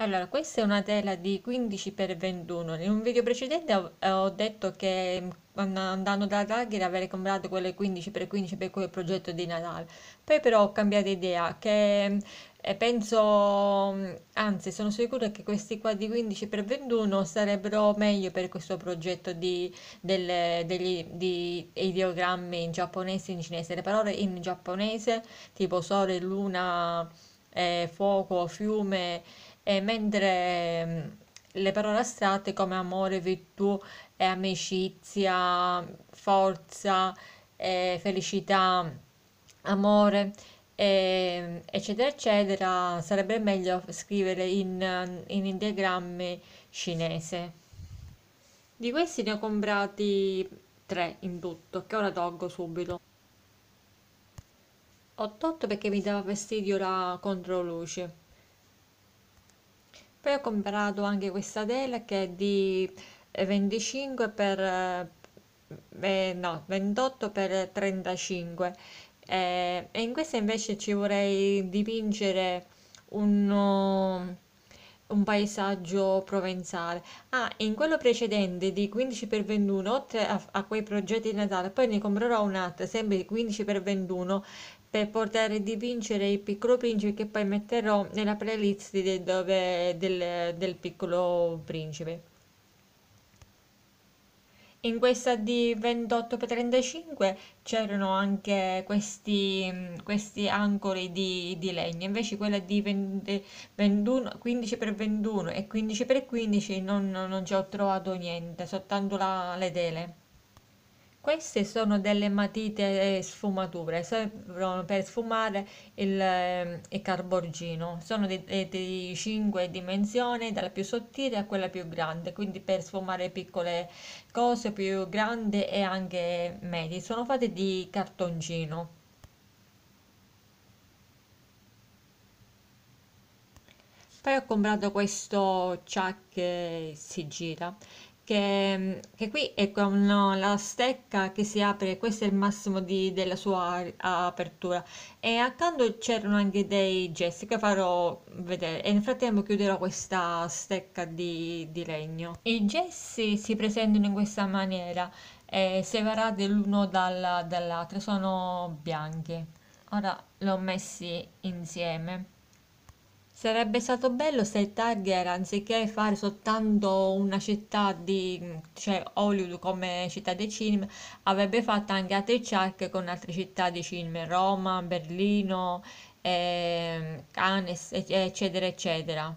Allora, questa è una tela di 15x21. In un video precedente ho, eh, ho detto che mm, andando da Dagger avrei comprato quelle 15x15 per quel progetto di Natale. Poi però ho cambiato idea, che mh, mm, penso, mm, anzi sono sicura che questi qua di 15x21 sarebbero meglio per questo progetto di, delle, degli, di ideogrammi in giapponese e in cinese. Le parole in giapponese, tipo sole, luna, eh, fuoco, fiume mentre mm, le parole astratte come amore, virtù, eh, amicizia, forza, eh, felicità, amore, mm, eccetera, eccetera, sarebbe meglio scrivere in, mm, in ideagrammi cinese. Di questi ne ho comprati tre in tutto, che ora tolgo subito. Ho tolto perché mi dava fastidio la controluce. Poi ho comprato anche questa tela che è di 25 eh, per eh, eh no, 28 per 35 eh, e in questa invece ci vorrei dipingere un un paesaggio provenzale. Ah, in quello precedente di 15x21, oltre a, a, quei progetti di Natale, poi ne comprerò un altro sempre di 15x21, per poter dipingere il piccolo principe che poi metterò nella playlist del, dove, del, del piccolo principe in questa di 28x35 c'erano anche questi, questi ancore di, di legno, invece quella di 20, 21, 15x21 e 15x15 non, non, non ci ho trovato niente, soltanto la, le tele. Queste sono delle matite sfumature, servono per sfumare il, ehm, il carborgino, sono di, eh, di 5 dimensioni, dalla più sottile a quella più grande, quindi per sfumare piccole cose più grandi e anche medie. Sono fatte di cartoncino. Poi ho comprato questo chuck che eh, si gira che, che qui è con la stecca che si apre, questo è il massimo di, della sua apertura e accanto c'erano anche dei gesti che farò vedere e nel frattempo chiuderò questa stecca di, di legno. I gessi si presentano in questa maniera eh, separati l'uno dalla, dall'altro, sono bianchi. Ora li ho messi insieme. Sarebbe stato bello se Targer, anziché fare soltanto una città di, cioè Hollywood come città dei cinema, avrebbe fatto anche altri ciarche con altre città dei cinema, Roma, Berlino, eh, Cannes, eccetera, eccetera.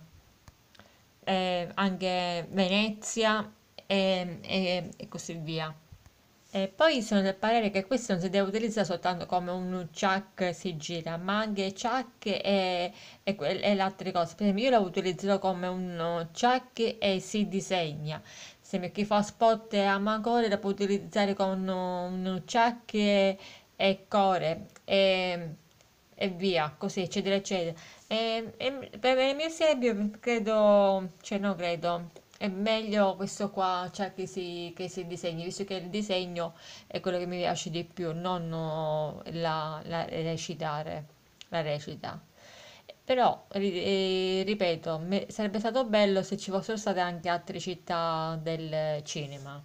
Eh, anche Venezia e, ehm, e, e così via poi sono del parere che questo non si deve utilizzare soltanto come un chuck si gira, ma anche chuck e, e, e le altre cose. Per esempio, io lo utilizzerò come un uh, chuck e si disegna. Se chi fa spot amatore lo può utilizzare con uh, un chuck e, e core e, e, via, così, eccetera, eccetera. E, per il mio esempio, credo, cioè, no, credo è meglio questo qua, cioè che si, che si disegni, visto che il disegno è quello che mi piace di più, non la, la recitare, la recita. Però, eh, ripeto, sarebbe stato bello se ci fossero state anche altre città del cinema.